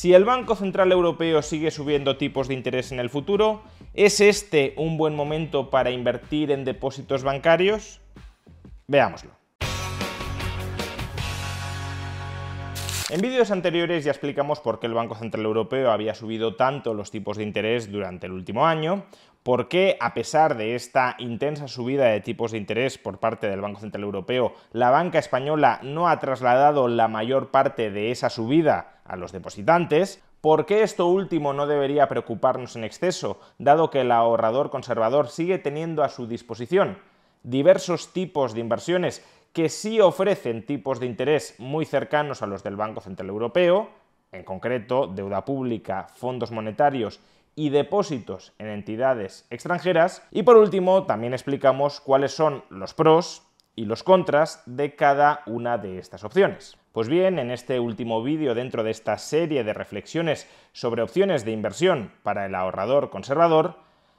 Si el Banco Central Europeo sigue subiendo tipos de interés en el futuro, ¿es este un buen momento para invertir en depósitos bancarios? Veámoslo. En vídeos anteriores ya explicamos por qué el Banco Central Europeo había subido tanto los tipos de interés durante el último año, por qué a pesar de esta intensa subida de tipos de interés por parte del Banco Central Europeo, la banca española no ha trasladado la mayor parte de esa subida a los depositantes, ¿Por qué esto último no debería preocuparnos en exceso, dado que el ahorrador conservador sigue teniendo a su disposición diversos tipos de inversiones que sí ofrecen tipos de interés muy cercanos a los del Banco Central Europeo, en concreto deuda pública, fondos monetarios y depósitos en entidades extranjeras? Y por último, también explicamos cuáles son los pros y los contras de cada una de estas opciones. Pues bien, en este último vídeo dentro de esta serie de reflexiones sobre opciones de inversión para el ahorrador conservador,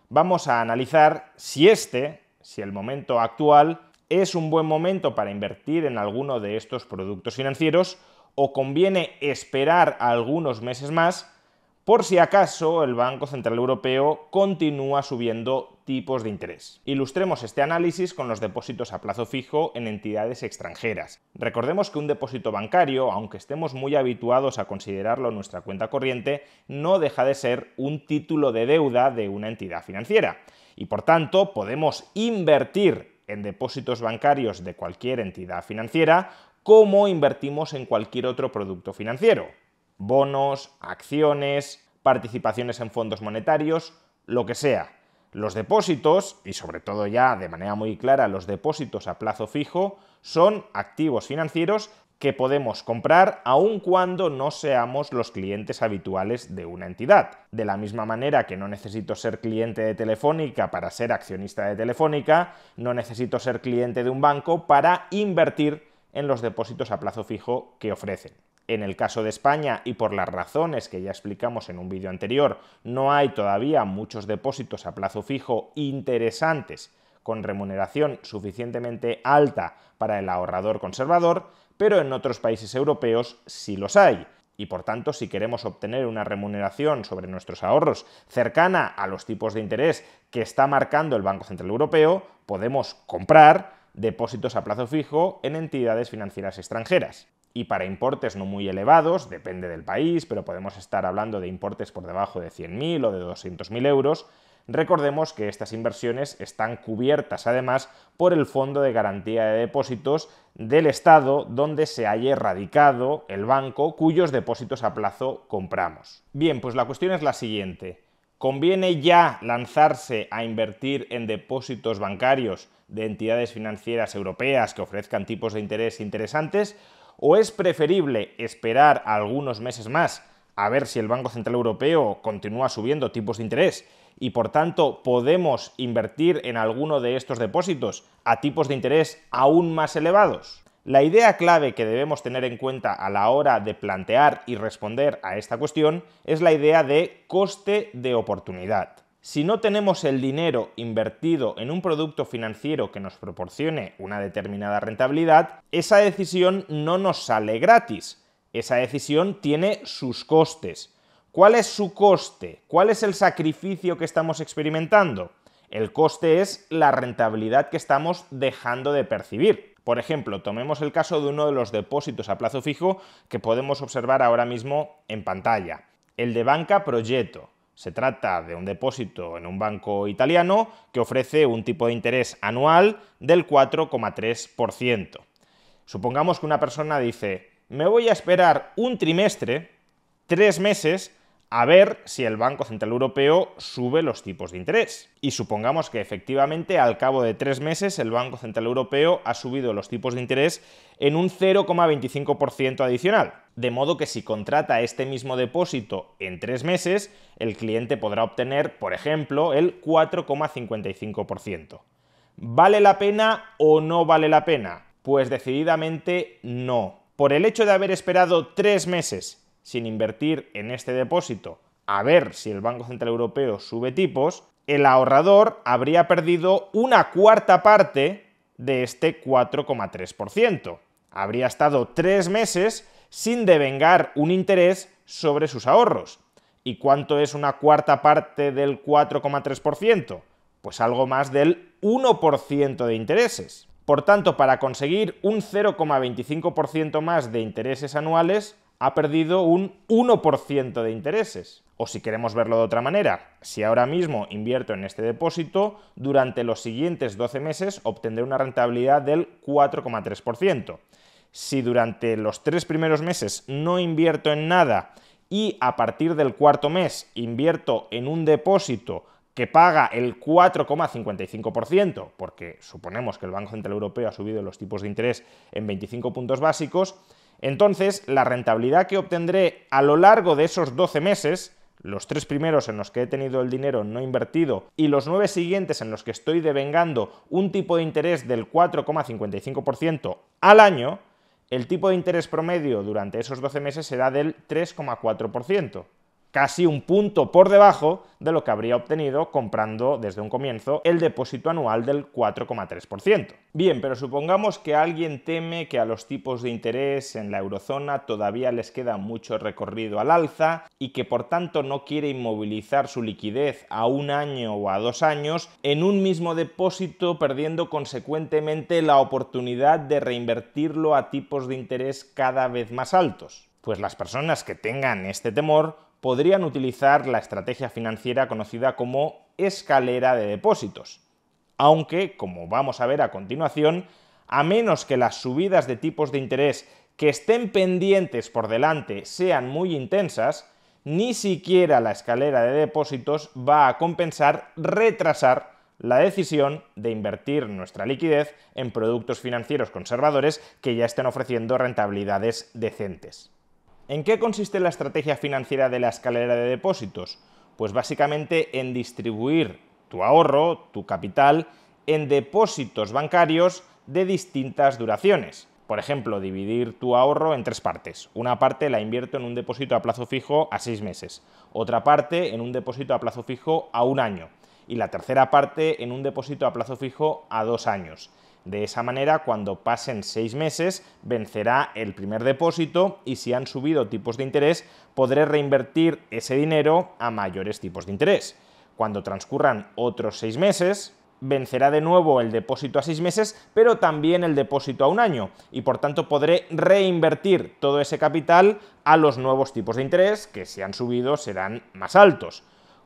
vamos a analizar si este, si el momento actual, es un buen momento para invertir en alguno de estos productos financieros o conviene esperar algunos meses más por si acaso el Banco Central Europeo continúa subiendo tipos de interés. Ilustremos este análisis con los depósitos a plazo fijo en entidades extranjeras. Recordemos que un depósito bancario, aunque estemos muy habituados a considerarlo nuestra cuenta corriente, no deja de ser un título de deuda de una entidad financiera. Y por tanto, podemos invertir en depósitos bancarios de cualquier entidad financiera como invertimos en cualquier otro producto financiero. Bonos, acciones, participaciones en fondos monetarios, lo que sea. Los depósitos, y sobre todo ya de manera muy clara los depósitos a plazo fijo, son activos financieros que podemos comprar aun cuando no seamos los clientes habituales de una entidad. De la misma manera que no necesito ser cliente de Telefónica para ser accionista de Telefónica, no necesito ser cliente de un banco para invertir en los depósitos a plazo fijo que ofrecen. En el caso de España, y por las razones que ya explicamos en un vídeo anterior, no hay todavía muchos depósitos a plazo fijo interesantes con remuneración suficientemente alta para el ahorrador conservador, pero en otros países europeos sí los hay. Y por tanto, si queremos obtener una remuneración sobre nuestros ahorros cercana a los tipos de interés que está marcando el Banco Central Europeo, podemos comprar depósitos a plazo fijo en entidades financieras extranjeras y para importes no muy elevados, depende del país, pero podemos estar hablando de importes por debajo de 100.000 o de 200.000 euros, recordemos que estas inversiones están cubiertas además por el Fondo de Garantía de Depósitos del Estado donde se haya erradicado el banco cuyos depósitos a plazo compramos. Bien, pues la cuestión es la siguiente. ¿Conviene ya lanzarse a invertir en depósitos bancarios de entidades financieras europeas que ofrezcan tipos de interés interesantes? ¿O es preferible esperar algunos meses más a ver si el Banco Central Europeo continúa subiendo tipos de interés y por tanto podemos invertir en alguno de estos depósitos a tipos de interés aún más elevados? La idea clave que debemos tener en cuenta a la hora de plantear y responder a esta cuestión es la idea de coste de oportunidad. Si no tenemos el dinero invertido en un producto financiero que nos proporcione una determinada rentabilidad, esa decisión no nos sale gratis. Esa decisión tiene sus costes. ¿Cuál es su coste? ¿Cuál es el sacrificio que estamos experimentando? El coste es la rentabilidad que estamos dejando de percibir. Por ejemplo, tomemos el caso de uno de los depósitos a plazo fijo que podemos observar ahora mismo en pantalla, el de banca proyecto. Se trata de un depósito en un banco italiano que ofrece un tipo de interés anual del 4,3%. Supongamos que una persona dice, me voy a esperar un trimestre, tres meses, a ver si el Banco Central Europeo sube los tipos de interés. Y supongamos que efectivamente al cabo de tres meses el Banco Central Europeo ha subido los tipos de interés en un 0,25% adicional. De modo que si contrata este mismo depósito en tres meses, el cliente podrá obtener, por ejemplo, el 4,55%. ¿Vale la pena o no vale la pena? Pues decididamente no. Por el hecho de haber esperado tres meses sin invertir en este depósito a ver si el Banco Central Europeo sube tipos, el ahorrador habría perdido una cuarta parte de este 4,3%. Habría estado tres meses sin devengar un interés sobre sus ahorros. ¿Y cuánto es una cuarta parte del 4,3%? Pues algo más del 1% de intereses. Por tanto, para conseguir un 0,25% más de intereses anuales, ha perdido un 1% de intereses. O si queremos verlo de otra manera, si ahora mismo invierto en este depósito, durante los siguientes 12 meses obtendré una rentabilidad del 4,3%. Si durante los tres primeros meses no invierto en nada y a partir del cuarto mes invierto en un depósito que paga el 4,55%, porque suponemos que el Banco Central Europeo ha subido los tipos de interés en 25 puntos básicos, entonces la rentabilidad que obtendré a lo largo de esos 12 meses, los tres primeros en los que he tenido el dinero no invertido y los nueve siguientes en los que estoy devengando un tipo de interés del 4,55% al año, el tipo de interés promedio durante esos 12 meses será del 3,4% casi un punto por debajo de lo que habría obtenido comprando desde un comienzo el depósito anual del 4,3%. Bien, pero supongamos que alguien teme que a los tipos de interés en la eurozona todavía les queda mucho recorrido al alza y que por tanto no quiere inmovilizar su liquidez a un año o a dos años en un mismo depósito perdiendo consecuentemente la oportunidad de reinvertirlo a tipos de interés cada vez más altos. Pues las personas que tengan este temor podrían utilizar la estrategia financiera conocida como escalera de depósitos. Aunque, como vamos a ver a continuación, a menos que las subidas de tipos de interés que estén pendientes por delante sean muy intensas, ni siquiera la escalera de depósitos va a compensar retrasar la decisión de invertir nuestra liquidez en productos financieros conservadores que ya estén ofreciendo rentabilidades decentes. ¿En qué consiste la estrategia financiera de la escalera de depósitos? Pues básicamente en distribuir tu ahorro, tu capital, en depósitos bancarios de distintas duraciones. Por ejemplo, dividir tu ahorro en tres partes. Una parte la invierto en un depósito a plazo fijo a seis meses, otra parte en un depósito a plazo fijo a un año y la tercera parte en un depósito a plazo fijo a dos años. De esa manera, cuando pasen seis meses, vencerá el primer depósito y si han subido tipos de interés, podré reinvertir ese dinero a mayores tipos de interés. Cuando transcurran otros seis meses, vencerá de nuevo el depósito a seis meses, pero también el depósito a un año, y por tanto podré reinvertir todo ese capital a los nuevos tipos de interés, que si han subido serán más altos.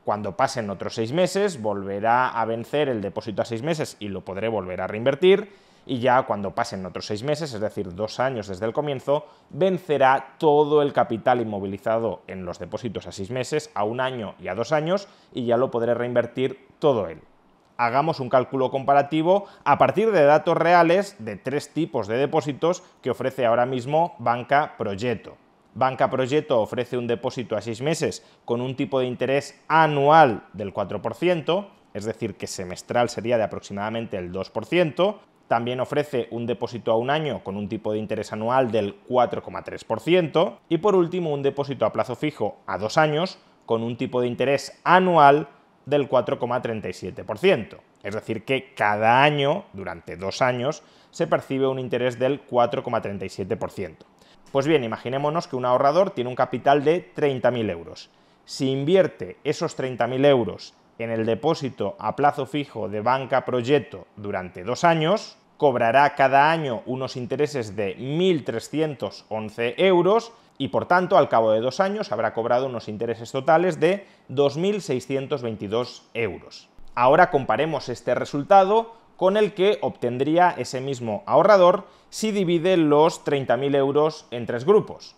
Cuando pasen otros seis meses, volverá a vencer el depósito a seis meses y lo podré volver a reinvertir. Y ya cuando pasen otros seis meses, es decir, dos años desde el comienzo, vencerá todo el capital inmovilizado en los depósitos a seis meses, a un año y a dos años, y ya lo podré reinvertir todo él hagamos un cálculo comparativo a partir de datos reales de tres tipos de depósitos que ofrece ahora mismo Banca Proyecto. Banca Proyecto ofrece un depósito a seis meses con un tipo de interés anual del 4%, es decir, que semestral sería de aproximadamente el 2%. También ofrece un depósito a un año con un tipo de interés anual del 4,3%. Y por último, un depósito a plazo fijo a dos años con un tipo de interés anual del 4,37%. Es decir, que cada año, durante dos años, se percibe un interés del 4,37%. Pues bien, imaginémonos que un ahorrador tiene un capital de 30.000 euros. Si invierte esos 30.000 euros en el depósito a plazo fijo de banca proyecto durante dos años, cobrará cada año unos intereses de 1.311 euros y por tanto al cabo de dos años habrá cobrado unos intereses totales de 2.622 euros. Ahora comparemos este resultado con el que obtendría ese mismo ahorrador si divide los 30.000 euros en tres grupos.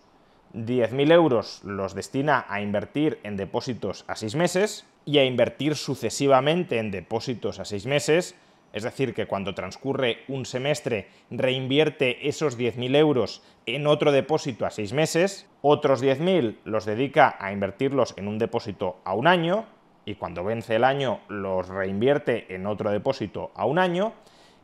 10.000 euros los destina a invertir en depósitos a seis meses y a invertir sucesivamente en depósitos a seis meses, es decir, que cuando transcurre un semestre reinvierte esos 10.000 euros en otro depósito a seis meses, otros 10.000 los dedica a invertirlos en un depósito a un año y cuando vence el año los reinvierte en otro depósito a un año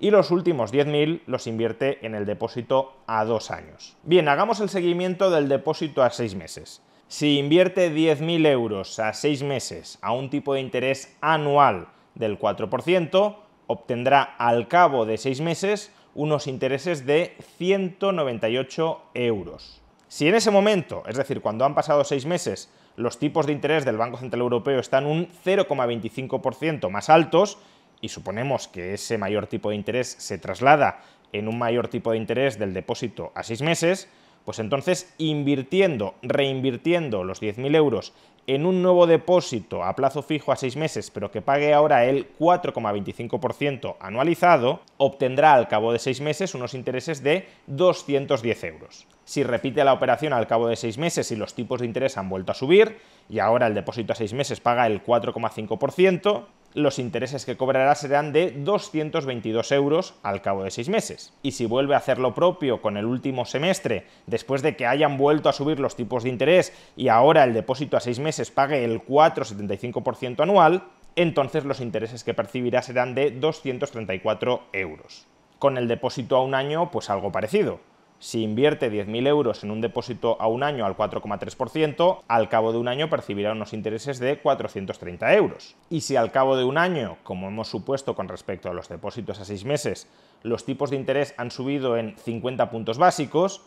y los últimos 10.000 los invierte en el depósito a dos años. Bien, hagamos el seguimiento del depósito a seis meses. Si invierte 10.000 euros a seis meses a un tipo de interés anual del 4%, obtendrá al cabo de seis meses unos intereses de 198 euros. Si en ese momento, es decir, cuando han pasado seis meses, los tipos de interés del Banco Central Europeo están un 0,25% más altos y suponemos que ese mayor tipo de interés se traslada en un mayor tipo de interés del depósito a seis meses, pues entonces invirtiendo, reinvirtiendo los 10.000 euros en un nuevo depósito a plazo fijo a seis meses, pero que pague ahora el 4,25% anualizado, obtendrá al cabo de seis meses unos intereses de 210 euros. Si repite la operación al cabo de seis meses y los tipos de interés han vuelto a subir, y ahora el depósito a seis meses paga el 4,5%, los intereses que cobrará serán de 222 euros al cabo de seis meses. Y si vuelve a hacer lo propio con el último semestre, después de que hayan vuelto a subir los tipos de interés y ahora el depósito a seis meses pague el 4,75% anual, entonces los intereses que percibirá serán de 234 euros. Con el depósito a un año, pues algo parecido. Si invierte 10.000 euros en un depósito a un año al 4,3%, al cabo de un año percibirá unos intereses de 430 euros. Y si al cabo de un año, como hemos supuesto con respecto a los depósitos a seis meses, los tipos de interés han subido en 50 puntos básicos,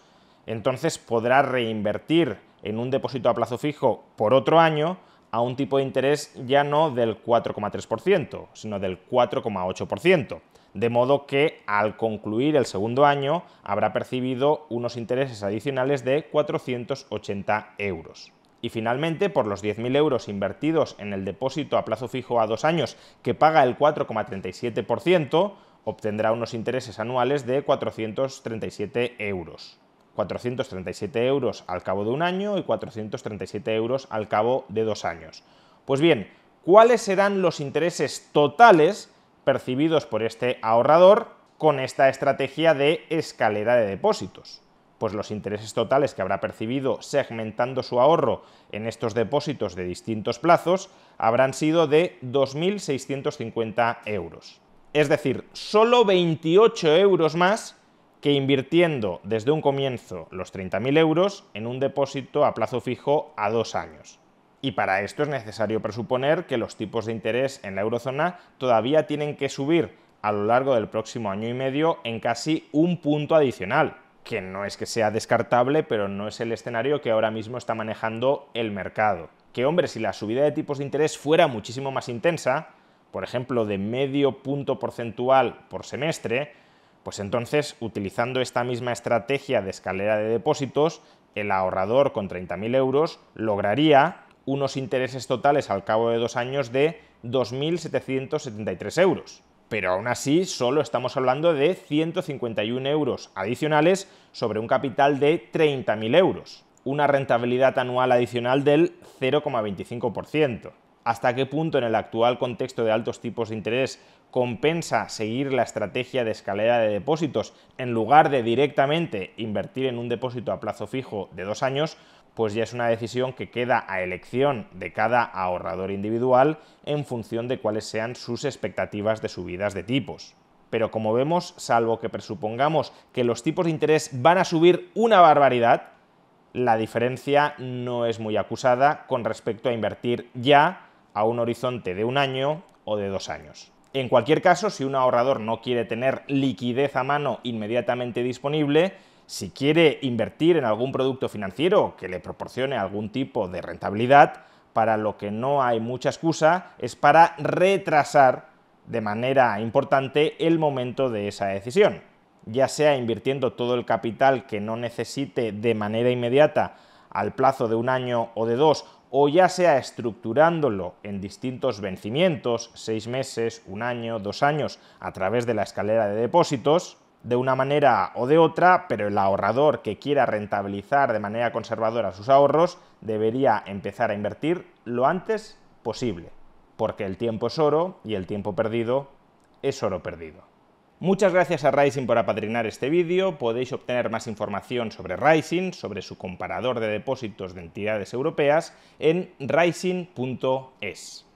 entonces podrá reinvertir en un depósito a plazo fijo por otro año a un tipo de interés ya no del 4,3%, sino del 4,8% de modo que al concluir el segundo año habrá percibido unos intereses adicionales de 480 euros. Y finalmente, por los 10.000 euros invertidos en el depósito a plazo fijo a dos años que paga el 4,37%, obtendrá unos intereses anuales de 437 euros. 437 euros al cabo de un año y 437 euros al cabo de dos años. Pues bien, ¿cuáles serán los intereses totales percibidos por este ahorrador con esta estrategia de escalera de depósitos. Pues los intereses totales que habrá percibido segmentando su ahorro en estos depósitos de distintos plazos habrán sido de 2.650 euros. Es decir, solo 28 euros más que invirtiendo desde un comienzo los 30.000 euros en un depósito a plazo fijo a dos años y para esto es necesario presuponer que los tipos de interés en la eurozona todavía tienen que subir a lo largo del próximo año y medio en casi un punto adicional, que no es que sea descartable, pero no es el escenario que ahora mismo está manejando el mercado. Que hombre, si la subida de tipos de interés fuera muchísimo más intensa, por ejemplo, de medio punto porcentual por semestre, pues entonces, utilizando esta misma estrategia de escalera de depósitos, el ahorrador con 30.000 euros lograría unos intereses totales al cabo de dos años de 2.773 euros. Pero aún así, solo estamos hablando de 151 euros adicionales sobre un capital de 30.000 euros, una rentabilidad anual adicional del 0,25%. ¿Hasta qué punto en el actual contexto de altos tipos de interés compensa seguir la estrategia de escalera de depósitos en lugar de directamente invertir en un depósito a plazo fijo de dos años? pues ya es una decisión que queda a elección de cada ahorrador individual en función de cuáles sean sus expectativas de subidas de tipos. Pero como vemos, salvo que presupongamos que los tipos de interés van a subir una barbaridad, la diferencia no es muy acusada con respecto a invertir ya a un horizonte de un año o de dos años. En cualquier caso, si un ahorrador no quiere tener liquidez a mano inmediatamente disponible, si quiere invertir en algún producto financiero que le proporcione algún tipo de rentabilidad, para lo que no hay mucha excusa es para retrasar de manera importante el momento de esa decisión. Ya sea invirtiendo todo el capital que no necesite de manera inmediata al plazo de un año o de dos, o ya sea estructurándolo en distintos vencimientos, seis meses, un año, dos años, a través de la escalera de depósitos, de una manera o de otra, pero el ahorrador que quiera rentabilizar de manera conservadora sus ahorros debería empezar a invertir lo antes posible, porque el tiempo es oro y el tiempo perdido es oro perdido. Muchas gracias a Rising por apadrinar este vídeo. Podéis obtener más información sobre Rising, sobre su comparador de depósitos de entidades europeas, en rising.es.